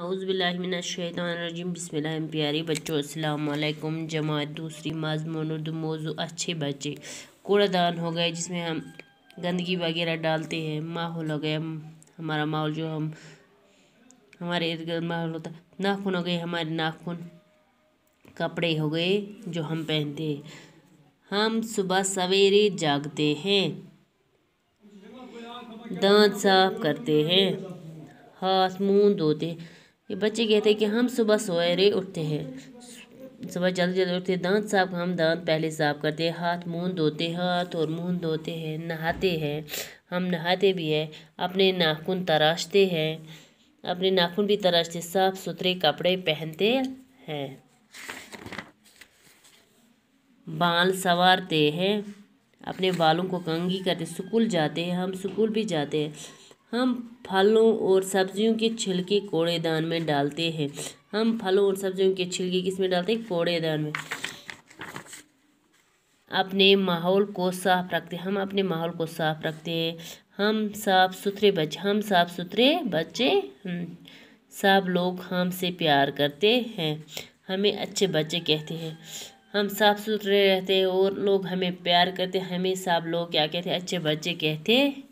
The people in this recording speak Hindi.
अज़बिल्लाशैतरजीम बसमिल प्यारे बच्चों अल्लाम जमात दूसरी मज़मून उर्दू मौजू अच्छे बच्चे कूड़ादान हो गए जिसमें हम गंदगी वगैरह डालते हैं माहौल हो गया हमारा माहौल जो हम हमारे इर्द गिर्द माहौल होता नाखून हो गए हमारे नाखून कपड़े हो गए जो हम पहनते हैं हम सुबह सवेरे जागते हैं दांत साफ करते हैं हाथ मुंह धोते हैं ये बच्चे कहते हैं कि हम सुबह सवेरे उठते हैं सुबह जल्दी जल्दी उठते हैं दांत साफ हम दांत पहले साफ करते हैं हाथ मुंह धोते हैं हाथ और मुंह धोते हैं नहाते हैं हम नहाते भी हैं अपने नाखून तराशते हैं अपने नाखून भी तराशते साफ सुथरे कपड़े पहनते हैं बाल संवारते हैं अपने बालों को कंघी करते स्कूल जाते हैं हम स्कूल भी जाते हैं हम फलों और सब्जियों के छिलके कूड़ेदान में डालते हैं हम फलों और सब्जियों के छिलके किस में डालते हैं कूड़ेदान में अपने माहौल को साफ रखते हम अपने माहौल को साफ रखते हैं हम साफ सुथरे बच्चे हम साफ सुथरे बच्चे सब लोग हमसे प्यार करते हैं हमें अच्छे बच्चे कहते हैं हम साफ सुथरे रहते हैं और लोग हमें प्यार करते हमें सब लोग क्या कहते हैं अच्छे बच्चे कहते